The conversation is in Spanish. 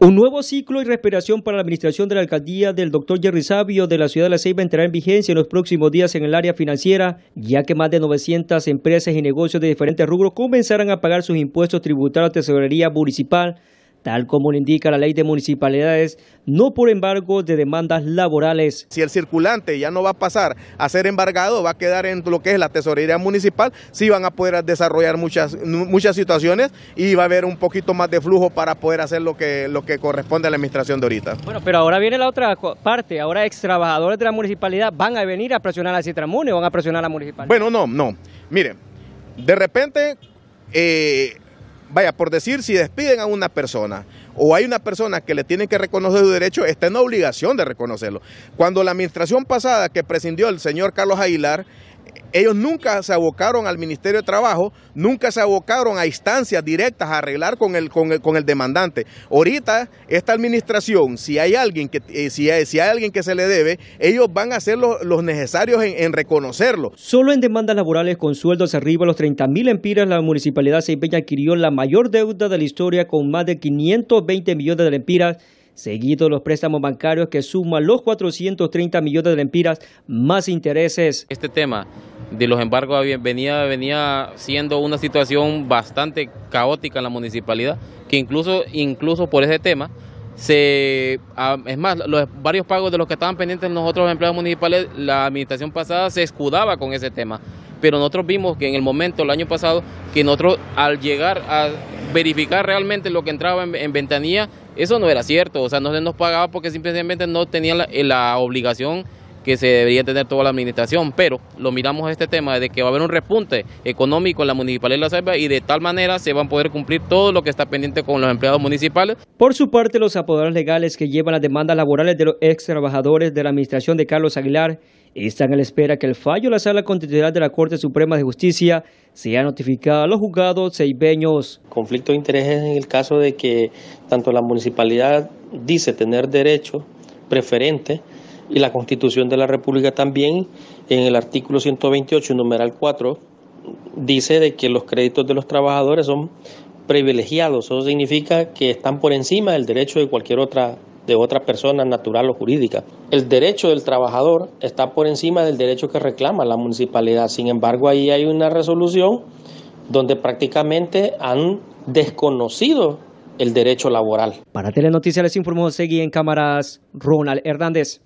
Un nuevo ciclo y respiración para la administración de la alcaldía del doctor Jerry Sabio de la ciudad de La Ceiba entrará en vigencia en los próximos días en el área financiera, ya que más de 900 empresas y negocios de diferentes rubros comenzarán a pagar sus impuestos tributarios a la tesorería municipal tal como lo indica la ley de municipalidades, no por embargo de demandas laborales. Si el circulante ya no va a pasar a ser embargado, va a quedar en lo que es la tesorería municipal, sí van a poder desarrollar muchas, muchas situaciones y va a haber un poquito más de flujo para poder hacer lo que, lo que corresponde a la administración de ahorita. Bueno, pero ahora viene la otra parte, ahora ex trabajadores de la municipalidad van a venir a presionar a Citramune, van a presionar a la municipalidad. Bueno, no, no. Miren, de repente... Eh, vaya, por decir, si despiden a una persona o hay una persona que le tienen que reconocer su derecho, está en obligación de reconocerlo. Cuando la administración pasada que prescindió el señor Carlos Aguilar, ellos nunca se abocaron al Ministerio de Trabajo, nunca se abocaron a instancias directas a arreglar con el, con el, demandante. Ahorita, esta administración, si hay alguien que, eh, si, si alguien que se le debe, ellos van a hacer los necesarios en, reconocerlo. Solo en demandas laborales con sueldos arriba de los 30 mil empiras, la municipalidad seibeña adquirió la mayor deuda de la historia con más de 520 millones de empiras seguido los préstamos bancarios que suman los 430 millones de lempiras más intereses. Este tema de los embargos venía, venía siendo una situación bastante caótica en la municipalidad, que incluso, incluso por ese tema se es más los varios pagos de los que estaban pendientes nosotros empleados municipales la administración pasada se escudaba con ese tema pero nosotros vimos que en el momento el año pasado que nosotros al llegar a verificar realmente lo que entraba en ventanilla eso no era cierto, o sea, no se nos pagaba porque simplemente no tenían eh, la obligación que se debería tener toda la administración, pero lo miramos a este tema de que va a haber un repunte económico en la municipalidad de La Selva y de tal manera se van a poder cumplir todo lo que está pendiente con los empleados municipales. Por su parte, los apoderados legales que llevan las demandas laborales de los ex trabajadores de la administración de Carlos Aguilar están a la espera que el fallo de la Sala Constitucional de la Corte Suprema de Justicia sea notificado a los juzgados ceibeños. Conflicto de intereses en el caso de que tanto la municipalidad dice tener derecho preferente y la Constitución de la República también, en el artículo 128, numeral 4, dice de que los créditos de los trabajadores son privilegiados. Eso significa que están por encima del derecho de cualquier otra de otra persona natural o jurídica. El derecho del trabajador está por encima del derecho que reclama la municipalidad. Sin embargo, ahí hay una resolución donde prácticamente han desconocido el derecho laboral. Para Telenoticias les informó Seguí en cámaras Ronald Hernández.